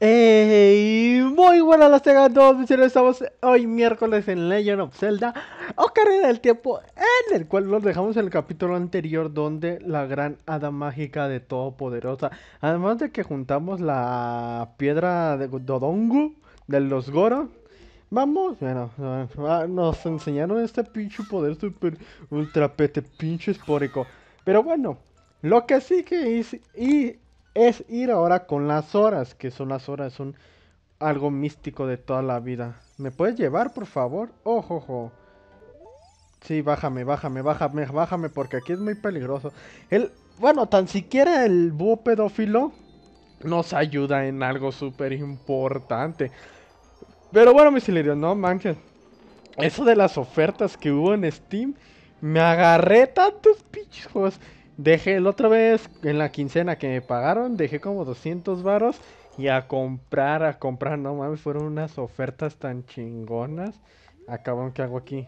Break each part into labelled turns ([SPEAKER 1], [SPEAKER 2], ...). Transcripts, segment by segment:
[SPEAKER 1] Hey, muy buenas las tengan todos, Estamos hoy miércoles en Legend of Zelda Ocarina del Tiempo, en el cual nos dejamos en el capítulo anterior, donde la gran hada mágica de Todopoderosa, además de que juntamos la piedra de Dodongu de los Goro, Vamos, bueno, ah, nos enseñaron este pinche poder super ultra pete pinche espórico. Pero bueno, lo que sí que hice, y es ir ahora con las horas, que son las horas, son algo místico de toda la vida. ¿Me puedes llevar, por favor? Ojo, ojo. Sí, bájame, bájame, bájame, bájame, porque aquí es muy peligroso. El, bueno, tan siquiera el búho pedófilo nos ayuda en algo súper importante. Pero bueno, mis no manches. Eso de las ofertas que hubo en Steam, me agarré tantos pinches Dejé, la otra vez, en la quincena que me pagaron, dejé como 200 varos y a comprar, a comprar, no mames, fueron unas ofertas tan chingonas. Ah, ¿qué hago aquí?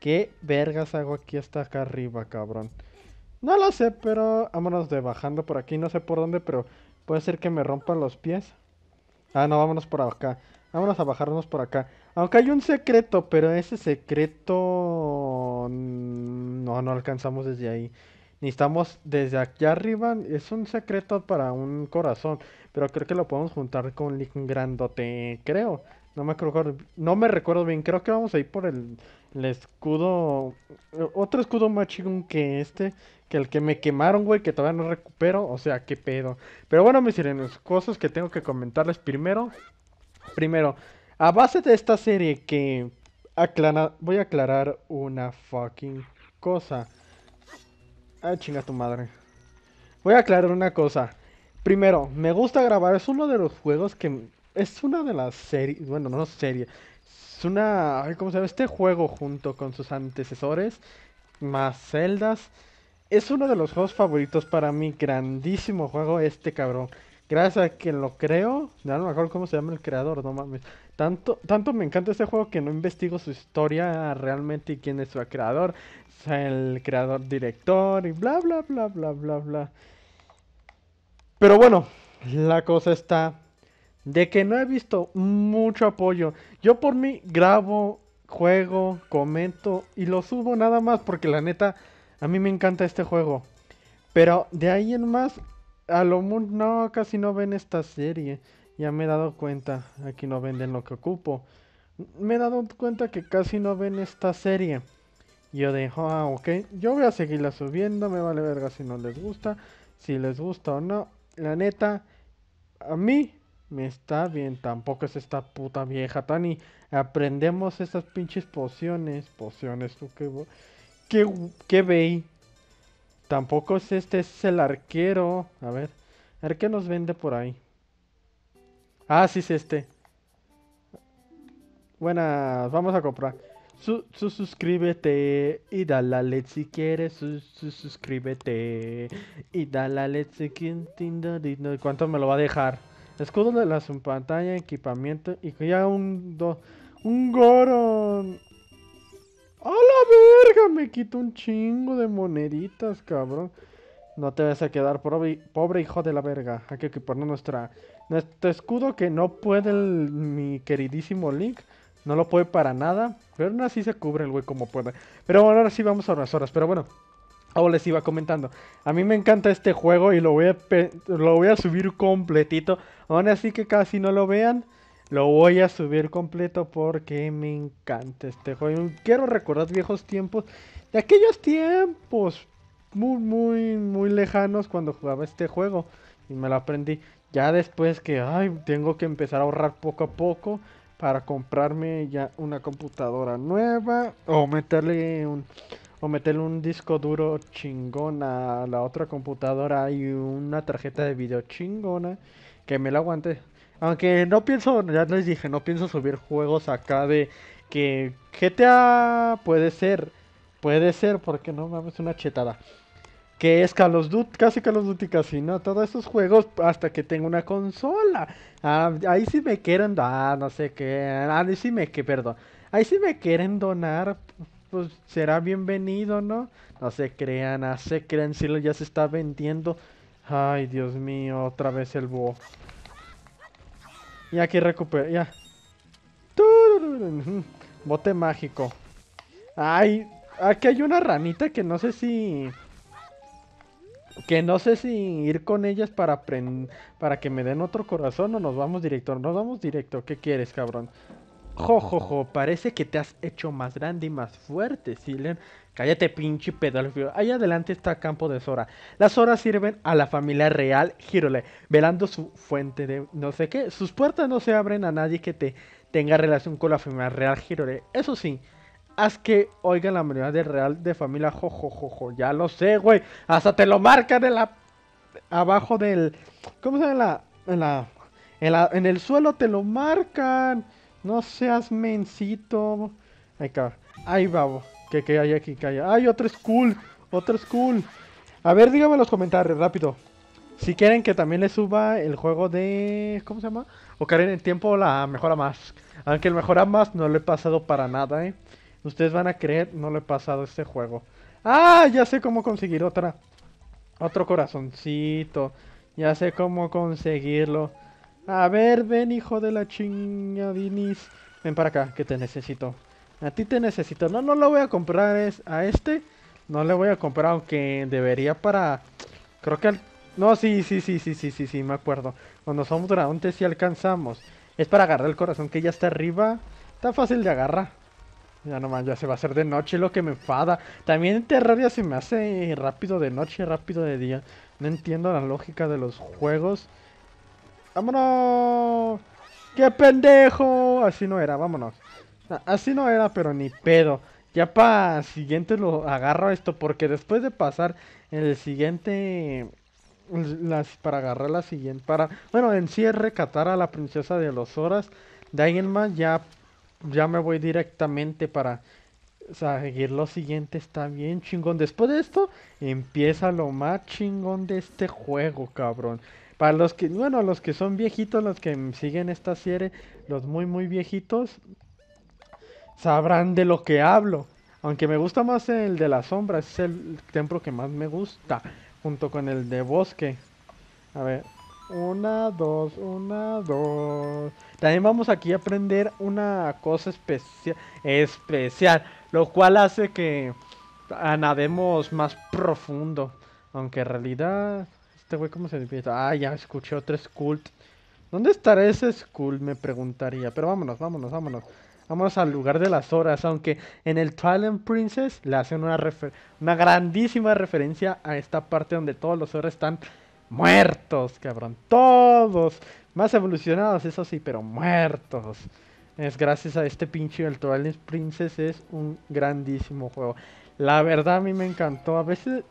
[SPEAKER 1] ¿Qué vergas hago aquí hasta acá arriba, cabrón? No lo sé, pero vámonos de bajando por aquí, no sé por dónde, pero puede ser que me rompan los pies. Ah, no, vámonos por acá. Vámonos a bajarnos por acá. Aunque hay un secreto, pero ese secreto... Mm, no, no alcanzamos desde ahí necesitamos desde aquí arriba. Es un secreto para un corazón. Pero creo que lo podemos juntar con Link Grandote, creo. No me no me recuerdo bien. Creo que vamos a ir por el, escudo. Otro escudo más chingón que este. Que el que me quemaron, güey. Que todavía no recupero. O sea, qué pedo. Pero bueno, mis sirenos. Cosas que tengo que comentarles primero. Primero, a base de esta serie que. Aclara, voy a aclarar una fucking cosa. Ah, chinga tu madre. Voy a aclarar una cosa. Primero, me gusta grabar. Es uno de los juegos que... Es una de las series... Bueno, no serie. Es una... ¿Cómo se llama? Este juego junto con sus antecesores. Más celdas. Es uno de los juegos favoritos para mí. Grandísimo juego este cabrón gracias a que lo creo, ya no me acuerdo cómo se llama el creador, no mames. Tanto, tanto me encanta este juego que no investigo su historia realmente y quién es su creador, o sea, el creador director y bla, bla, bla, bla, bla, bla. Pero bueno, la cosa está de que no he visto mucho apoyo. Yo por mí grabo, juego, comento y lo subo nada más porque la neta, a mí me encanta este juego. Pero de ahí en más, a lo no, casi no ven esta serie. Ya me he dado cuenta, aquí no venden lo que ocupo. Me he dado cuenta que casi no ven esta serie. Yo dejo, ah, ok, yo voy a seguirla subiendo, me vale verga si no les gusta, si les gusta o no. La neta, a mí me está bien, tampoco es esta puta vieja, Tani. Aprendemos esas pinches pociones, pociones, tú qué, qué, qué veí. Tampoco es este, es el arquero. A ver, a ver qué nos vende por ahí. Ah, sí es este. Buenas, vamos a comprar. Su, suscríbete y dale a like si quieres. suscríbete y dale a like si quieres. ¿Cuánto me lo va a dejar? Escudo de la pantalla, equipamiento y ya un, un Goron. ¡A la verga! Me quito un chingo de moneditas, cabrón. No te vas a quedar pobre, hijo de la verga. Hay que equiparnos nuestra, nuestro escudo que no puede mi queridísimo Link. No lo puede para nada. Pero aún así se cubre el güey como puede. Pero bueno, ahora sí vamos a unas horas. Pero bueno, ahora les iba comentando. A mí me encanta este juego y lo voy a, lo voy a subir completito. Aún así que casi no lo vean. Lo voy a subir completo porque me encanta este juego. Quiero recordar viejos tiempos. De aquellos tiempos muy, muy, muy lejanos cuando jugaba este juego. Y me lo aprendí. Ya después que, ay, tengo que empezar a ahorrar poco a poco para comprarme ya una computadora nueva o meterle un o meterle un disco duro chingona a la otra computadora y una tarjeta de video chingona que me la aguante aunque no pienso, ya les dije, no pienso subir juegos acá de que GTA puede ser, puede ser, porque no es una chetada. Que es Call of Duty, casi Call of Duty, casi no, todos esos juegos hasta que tenga una consola. Ah, ahí sí me quieren Ah, no sé qué, ah, ahí sí me, que, perdón, ahí sí me quieren donar, pues será bienvenido, ¿no? No se crean, no se crean, si ya se está vendiendo. Ay, Dios mío, otra vez el bo. Y aquí recupera, ya. Bote mágico. Ay, aquí hay una ranita que no sé si... Que no sé si ir con ellas para para que me den otro corazón o nos vamos directo. Nos vamos directo. ¿Qué quieres, cabrón? Jojojo, parece que te has hecho más grande y más fuerte, Silen. Cállate pinche pedófilo. Ahí adelante está Campo de Sora. Las horas sirven a la familia real Girole, velando su fuente de no sé qué. Sus puertas no se abren a nadie que te tenga relación con la familia real Girole. Eso sí, haz que oigan la mayoría de real de familia jojojojo. Ya lo sé, güey. Hasta te lo marcan en la... Abajo del... ¿Cómo se llama? En la... En, la... en el suelo te lo marcan. No seas mencito. Ahí, cabrón. Ahí vamos que hay aquí? que hay? ¡Ay, otro school! ¡Otro school! A ver, díganme en los comentarios, rápido. Si quieren que también les suba el juego de... ¿Cómo se llama? O Karen en tiempo la mejora más. Aunque el mejora más no lo he pasado para nada, ¿eh? Ustedes van a creer, no lo he pasado este juego. ¡Ah! Ya sé cómo conseguir otra. Otro corazoncito. Ya sé cómo conseguirlo. A ver, ven, hijo de la chingadinis. Ven para acá, que te necesito a ti te necesito. No, no lo voy a comprar a este. No le voy a comprar, aunque debería para... Creo que... Al... No, sí, sí, sí, sí, sí, sí, sí, me acuerdo. Cuando somos dragones si alcanzamos. Es para agarrar el corazón que ya está arriba. Está fácil de agarrar. Ya nomás, ya se va a hacer de noche, lo que me enfada. También Terraria se me hace rápido de noche, rápido de día. No entiendo la lógica de los juegos. ¡Vámonos! ¡Qué pendejo! Así no era, vámonos. Así no era, pero ni pedo. Ya para siguiente lo agarro esto, porque después de pasar el siguiente... Las, para agarrar la siguiente, para... Bueno, en cierre, catar a la princesa de los horas. De ahí más ya, ya me voy directamente para seguir lo siguiente. Está bien chingón. Después de esto empieza lo más chingón de este juego, cabrón. Para los que, bueno, los que son viejitos, los que siguen esta serie, los muy, muy viejitos, sabrán de lo que hablo. Aunque me gusta más el de la sombra, es el templo que más me gusta, junto con el de bosque. A ver, una, dos, una, dos. También vamos aquí a aprender una cosa especial, lo cual hace que nademos más profundo. Aunque en realidad, este güey, ¿cómo se divierte, Ah, ya escuché otro cult. ¿Dónde estará ese school? Me preguntaría. Pero vámonos, vámonos, vámonos. Vámonos al lugar de las horas, aunque en el Twilight Princess le hacen una, grandísima referencia a esta parte donde todos los horas están muertos, cabrón. Todos. Más evolucionados, eso sí, pero muertos. Es gracias a este pinche Twilight Princess es un grandísimo juego. La verdad a mí me encantó. A veces,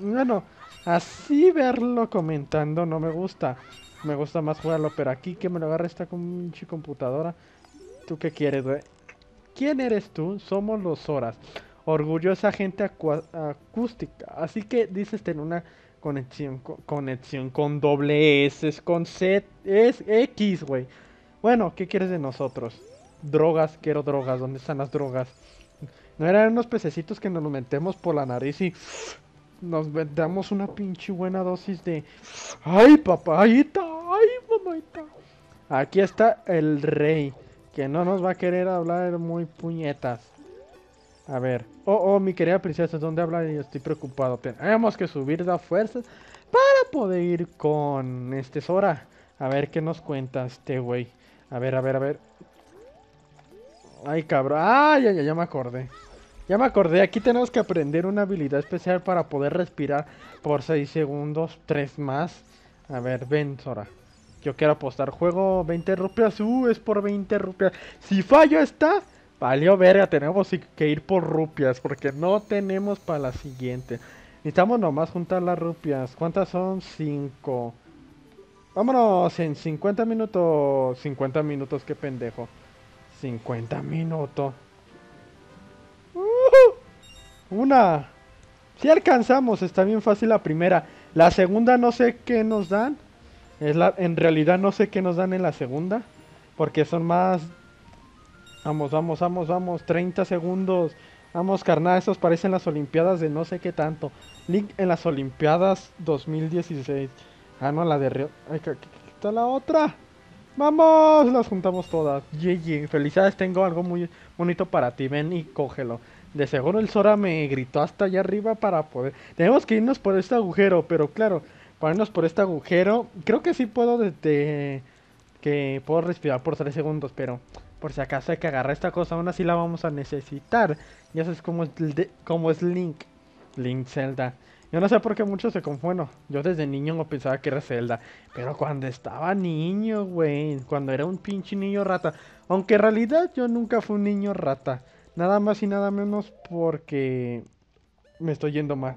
[SPEAKER 1] bueno, así verlo comentando no me gusta. Me gusta más jugarlo, pero aquí que me lo agarre esta pinche computadora. ¿Tú qué quieres, güey? ¿Quién eres tú? Somos los Horas. Orgullosa gente acústica. Así que dices tener una conexión, conexión con doble S, con Z, es X, güey. Bueno, ¿qué quieres de nosotros? Drogas, quiero drogas. ¿Dónde están las drogas? ¿No eran unos pececitos que nos lo metemos por la nariz y nos damos una pinche buena dosis de... ¡Ay, papayita! ay mamita. Aquí está el rey, que no nos va a querer hablar muy puñetas. A ver, oh, oh, mi querida princesa, ¿dónde habla? Yo estoy preocupado. Tenemos que subir la fuerzas para poder ir con este Sora. A ver qué nos cuenta este güey. A ver, a ver, a ver. Ay, cabrón. Ay, ay, ay, ya me acordé. Ya me acordé, aquí tenemos que aprender una habilidad especial para poder respirar por 6 segundos, 3 más. A ver, ven, Sora. Yo quiero apostar juego 20 rupias. Uh, es por 20 rupias. Si fallo está, valió verga. Tenemos que ir por rupias porque no tenemos para la siguiente. Necesitamos nomás juntar las rupias. ¿Cuántas son? 5. Vámonos en 50 minutos. 50 minutos, qué pendejo. 50 minutos. Uh, una. Si alcanzamos, está bien fácil la primera. La segunda no sé qué nos dan. Es la, en realidad no sé qué nos dan en la segunda. Porque son más... Vamos, vamos, vamos, vamos. 30 segundos. Vamos, carnal. Estos parecen las Olimpiadas de no sé qué tanto. Link en las Olimpiadas 2016. Ah, no, la de Río. que está la otra. Vamos, las juntamos todas. Felicidades, tengo algo muy bonito para ti. Ven y cógelo. De seguro el Sora me gritó hasta allá arriba para poder... Tenemos que irnos por este agujero, pero claro, ponernos por este agujero, creo que sí puedo desde... Que puedo respirar por 3 segundos, pero por si acaso hay que agarrar esta cosa, aún así la vamos a necesitar. Ya sabes cómo es, es Link, Link Zelda. Yo no sé por qué muchos se confunden. yo desde niño no pensaba que era Zelda. Pero cuando estaba niño, güey. Cuando era un pinche niño rata. Aunque en realidad yo nunca fui un niño rata. Nada más y nada menos porque me estoy yendo mal.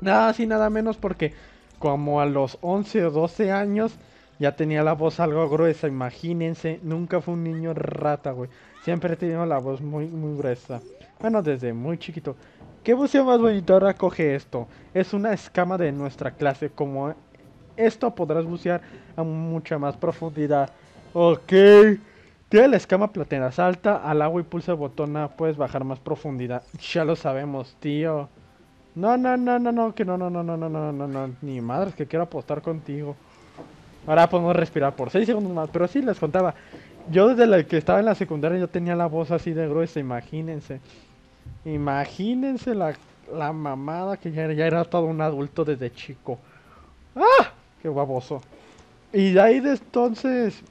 [SPEAKER 1] Nada más y nada menos porque como a los 11 o 12 años ya tenía la voz algo gruesa, imagínense. Nunca fue un niño rata, güey. Siempre he tenido la voz muy, muy gruesa. Bueno, desde muy chiquito. ¿Qué buceo más bonito ahora coge esto? Es una escama de nuestra clase. Como esto podrás bucear a mucha más profundidad. Ok. Tiene la escama platera, salta al agua y pulsa el botón A, puedes bajar más profundidad. Ya lo sabemos, tío. No, no, no, no, no, que no, no, no, no, no, no, no, no, ni madres que quiero apostar contigo. Ahora podemos respirar por 6 segundos más, pero sí les contaba. Yo desde la que estaba en la secundaria yo tenía la voz así de gruesa, imagínense. Imagínense la, la mamada que ya, ya era todo un adulto desde chico. ¡Ah! ¡Qué guaboso! Y de ahí de entonces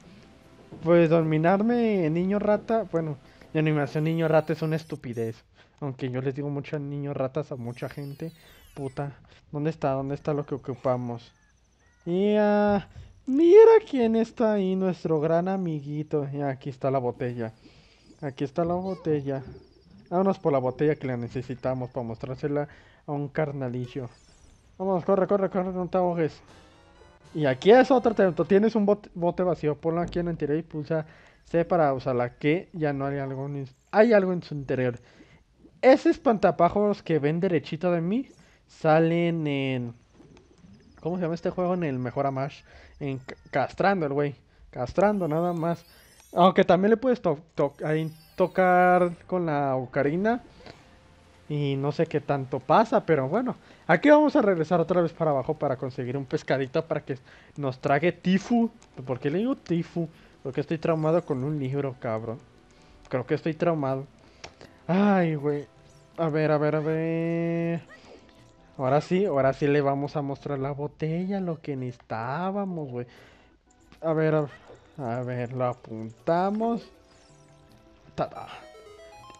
[SPEAKER 1] pues dominarme niño rata, bueno, la animación niño rata es una estupidez. Aunque yo les digo mucho a niños ratas a mucha gente. Puta, ¿dónde está? ¿Dónde está lo que ocupamos? Y ah, mira quién está ahí, nuestro gran amiguito. Y aquí está la botella. Aquí está la botella. Vámonos por la botella que la necesitamos para mostrársela a un carnalillo. Vamos, corre, corre, corre, no te ahogues. Y aquí es otro Tienes un bote, vacío, ponlo aquí en el interior y pulsa C para la que ya no hay algo, en, hay algo en su interior. Esos pantapajos que ven derechito de mí salen en... ¿Cómo se llama este juego? En el Mejor Amash. En castrando el güey. Castrando nada más. Aunque también le puedes tocar con la ocarina y no sé qué tanto pasa, pero bueno. Aquí vamos a regresar otra vez para abajo para conseguir un pescadito para que nos trague Tifu. ¿Por qué le digo Tifu? Porque estoy traumado con un libro, cabrón. Creo que estoy traumado. Ay, güey. A ver, a ver, a ver. Ahora sí, ahora sí le vamos a mostrar la botella, lo que necesitábamos, güey. A ver, a ver, a ver, lo apuntamos. ¡Tada!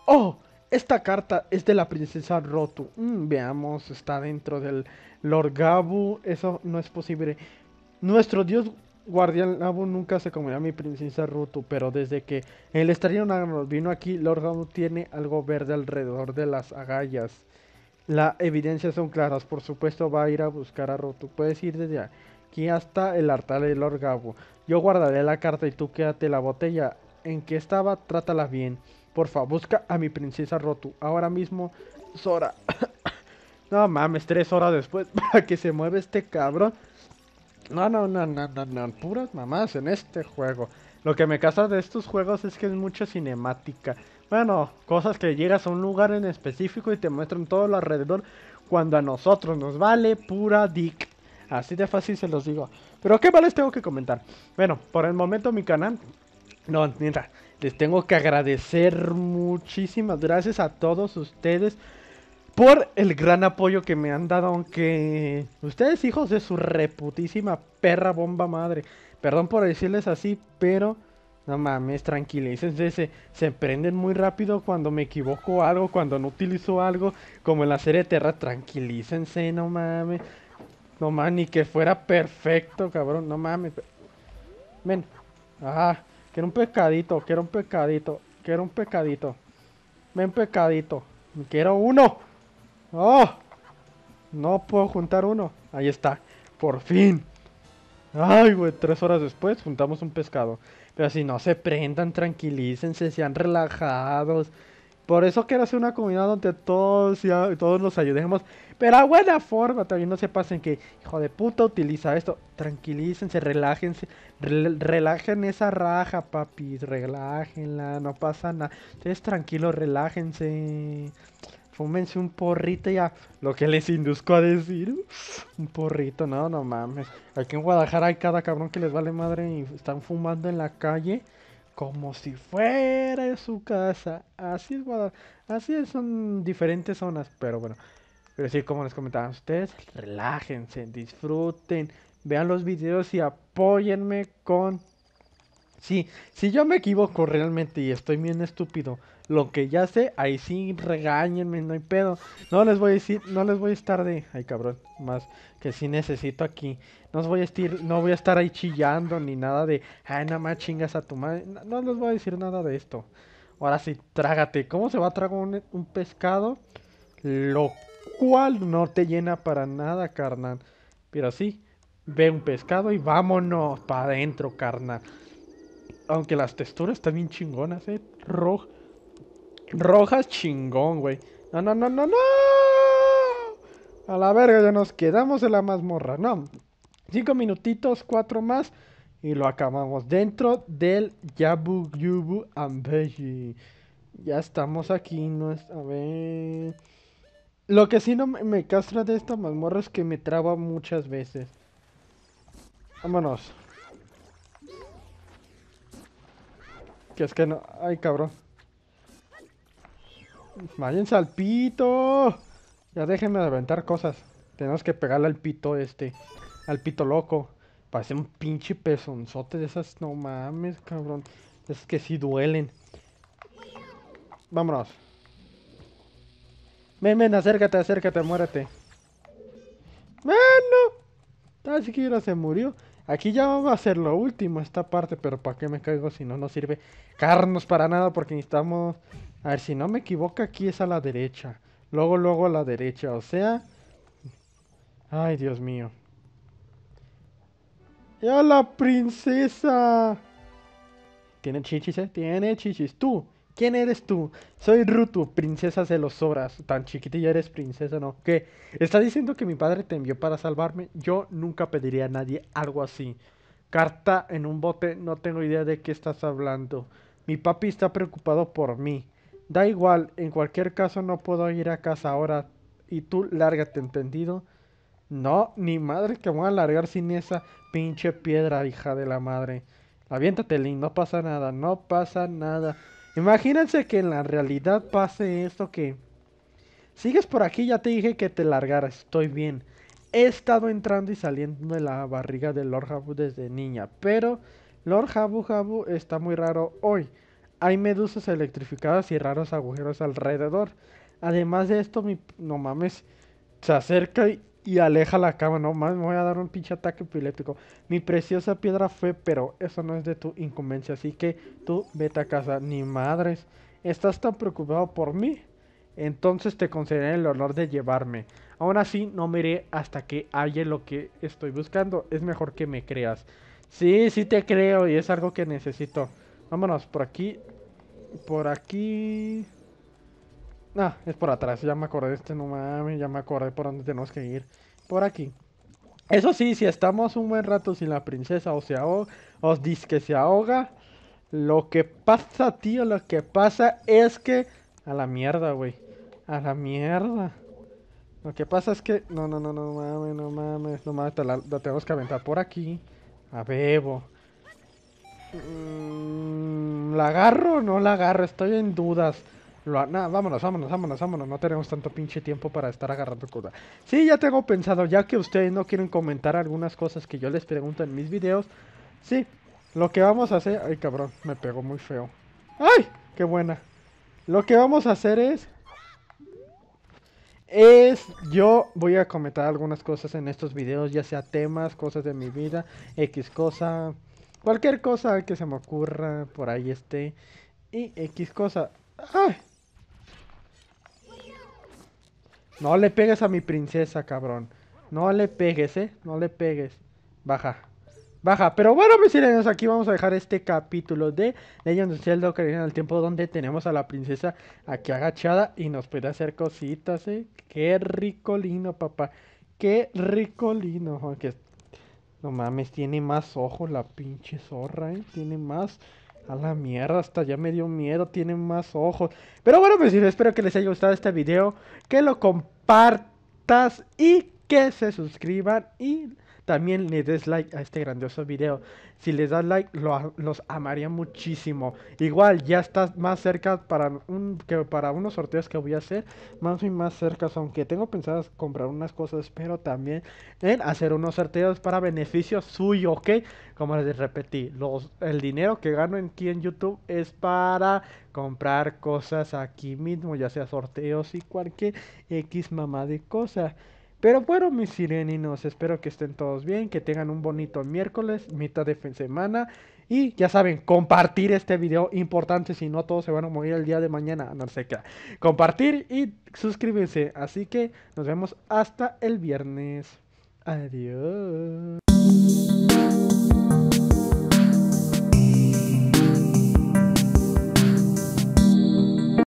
[SPEAKER 1] ¡Oh! Esta carta es de la princesa Rotu. Mm, veamos, está dentro del Lord Gabu. Eso no es posible. Nuestro dios guardián Gabu nunca se comerá a mi princesa Rotu, pero desde que el extraño vino aquí, Lord Gabu tiene algo verde alrededor de las agallas. Las evidencias son claras, por supuesto va a ir a buscar a Rotu. Puedes ir desde aquí hasta el altar de Lord Gabu. Yo guardaré la carta y tú quédate la botella. ¿En que estaba? Trátala bien. Porfa, busca a mi princesa Rotu. Ahora mismo, Sora. no mames, tres horas después para que se mueva este cabrón. No, no, no, no, no, no. Puras mamás en este juego. Lo que me casa de estos juegos es que es mucha cinemática. Bueno, cosas que llegas a un lugar en específico y te muestran todo lo alrededor cuando a nosotros nos vale pura dick. Así de fácil se los digo. Pero ¿qué más tengo que comentar? Bueno, por el momento mi canal... No, mientras. Les tengo que agradecer muchísimas gracias a todos ustedes por el gran apoyo que me han dado, aunque ustedes hijos de su reputísima perra bomba madre. Perdón por decirles así, pero no mames, tranquilícense, se, se prenden muy rápido cuando me equivoco algo, cuando no utilizo algo, como en la serie Terra, tranquilícense, no mames. No mames, ni que fuera perfecto, cabrón, no mames. Ven. Ah. Quiero un pescadito, quiero un pescadito, quiero un pescadito. Ven pescadito. Quiero uno. ¡Oh! No puedo juntar uno. Ahí está. Por fin. Ay, güey, tres horas después juntamos un pescado. Pero si no se prendan, tranquilícense, sean relajados. Por eso quiero hacer una comunidad donde todos, ya, todos nos ayudemos. Pero a buena forma, también no se pasen que, hijo de puta, utiliza esto. Tranquilícense, relájense. Relájen esa raja, papis. Relájenla, no pasa nada. Ustedes tranquilos, relájense. Fúmense un porrito ya. Lo que les induzco a decir. Un porrito, no, no mames. Aquí en Guadalajara hay cada cabrón que les vale madre y están fumando en la calle como si fuera su casa. Así es Así son diferentes zonas, pero bueno. Pero sí, como les comentaba ustedes, relájense, disfruten, vean los videos y apóyenme con... Sí, si yo me equivoco realmente y estoy bien estúpido, lo que ya sé, ahí sí regáñenme, no hay pedo. No les voy a decir, no les voy a estar de, ay cabrón, más que sí necesito aquí. No voy a estar, no voy a estar ahí chillando ni nada de, ay, nada más chingas a tu madre. No, les voy a decir nada de esto. Ahora sí, trágate. ¿Cómo se va a tragar un, pescado? Lo cual no te llena para nada, carnal. Pero sí, ve un pescado y vámonos para adentro, carnal. Aunque las texturas están bien chingonas, eh. Rojo Rojas chingón, güey. No, no, no, no, no. A la verga, ya nos quedamos en la mazmorra. No. Cinco minutitos, cuatro más. Y lo acabamos dentro del Yabu Yubu Ambeji. Ya estamos aquí, no es. A ver. Lo que sí no me castra de esta mazmorra es que me traba muchas veces. Vámonos. Que es que no. Ay, cabrón. Váyanse al pito. Ya déjenme aventar cosas. Tenemos que pegarle al pito este. Al pito loco. Parece un pinche pezonzote de esas. No mames, cabrón. Es que sí duelen. Vámonos. Ven, ven, acércate, acércate, muérete. Bueno. Tal siquiera se murió. Aquí ya vamos a hacer lo último esta parte, pero ¿para qué me caigo si no nos sirve carnos para nada? Porque necesitamos a ver, si no me equivoco, aquí es a la derecha. Luego, luego a la derecha, o sea... Ay, Dios mío. ¡Ya la princesa! Tiene chichis, ¿eh? Tiene chichis. Tú, ¿quién eres tú? Soy Rutu, princesa de los horas. Tan chiquita ya eres princesa, ¿no? ¿Qué? ¿Estás diciendo que mi padre te envió para salvarme? Yo nunca pediría a nadie algo así. Carta en un bote, no tengo idea de qué estás hablando. Mi papi está preocupado por mí. Da igual, en cualquier caso no puedo ir a casa ahora y tú lárgate, ¿entendido? No, ni madre que voy a largar sin esa pinche piedra, hija de la madre. Aviéntate, Link, no pasa nada, no pasa nada. Imagínense que en la realidad pase esto que... Sigues por aquí, ya te dije que te largaras, estoy bien. He estado entrando y saliendo de la barriga de Lord Habu desde niña, pero Lord Habu Habu está muy raro hoy. Hay medusas electrificadas y raros agujeros alrededor. Además de esto, mi... No mames. Se acerca y, aleja la cama. No mames, me voy a dar un pinche ataque epiléptico. Mi preciosa piedra fue, pero eso no es de tu incumbencia. Así que tú vete a casa. Ni madres. ¿Estás tan preocupado por mí? Entonces te concederé el honor de llevarme. Aún así, no me iré hasta que Haya lo que estoy buscando. Es mejor que me creas. Sí, sí te creo y es algo que necesito. Vámonos por aquí. Por aquí. Ah, es por atrás. Ya me acordé de este, no mames. Ya me acordé por dónde tenemos que ir. Por aquí. Eso sí, si estamos un buen rato sin la princesa o se ahoga, os dice que se ahoga. Lo que pasa, tío, lo que pasa es que. A la mierda, güey. A la mierda. Lo que pasa es que. No, no, no, no mames, no mames. No mames, la tenemos que aventar por aquí. A bebo. Mm, ¿La agarro o no la agarro? Estoy en dudas. vámonos, vámonos, vámonos, vámonos. No tenemos tanto pinche tiempo para estar agarrando cosas. Sí, ya tengo pensado, ya que ustedes no quieren comentar algunas cosas que yo les pregunto en mis videos. Sí, lo que vamos a hacer... Ay, cabrón, me pegó muy feo. ¡Ay! ¡Qué buena! Lo que vamos a hacer es... Es... Yo voy a comentar algunas cosas en estos videos, ya sea temas, cosas de mi vida, X cosa... Cualquier cosa que se me ocurra, por ahí esté. Y X cosa. No le pegues a mi princesa, cabrón. No le pegues, ¿eh? No le pegues. Baja. Baja. Pero bueno, mis sirenos, aquí vamos a dejar este capítulo de Legend of Zelda en el Tiempo, donde tenemos a la princesa aquí agachada y nos puede hacer cositas, ¿eh? Qué ricolino, papá. Qué ricolino. Aunque no mames, tiene más ojos la pinche zorra, ¿eh? Tiene más... A la mierda, hasta ya me dio miedo, tiene más ojos. Pero bueno, pues espero que les haya gustado este video, que lo compartas y que se suscriban y también le des like a este grandioso video. Si les das like, lo, los amaría muchísimo. Igual, ya estás más cerca para, un, que para unos sorteos que voy a hacer, más y más cerca, aunque tengo pensado comprar unas cosas, pero también en hacer unos sorteos para beneficio suyo, ¿ok? Como les repetí, los, el dinero que gano aquí en YouTube es para comprar cosas aquí mismo, ya sea sorteos y cualquier X mamá de cosas. Pero bueno, mis sireninos, espero que estén todos bien, que tengan un bonito miércoles, mitad de semana. Y ya saben, compartir este video importante, si no todos se van a morir el día de mañana, no sé qué. Compartir y suscríbanse. Así que nos vemos hasta el viernes. Adiós.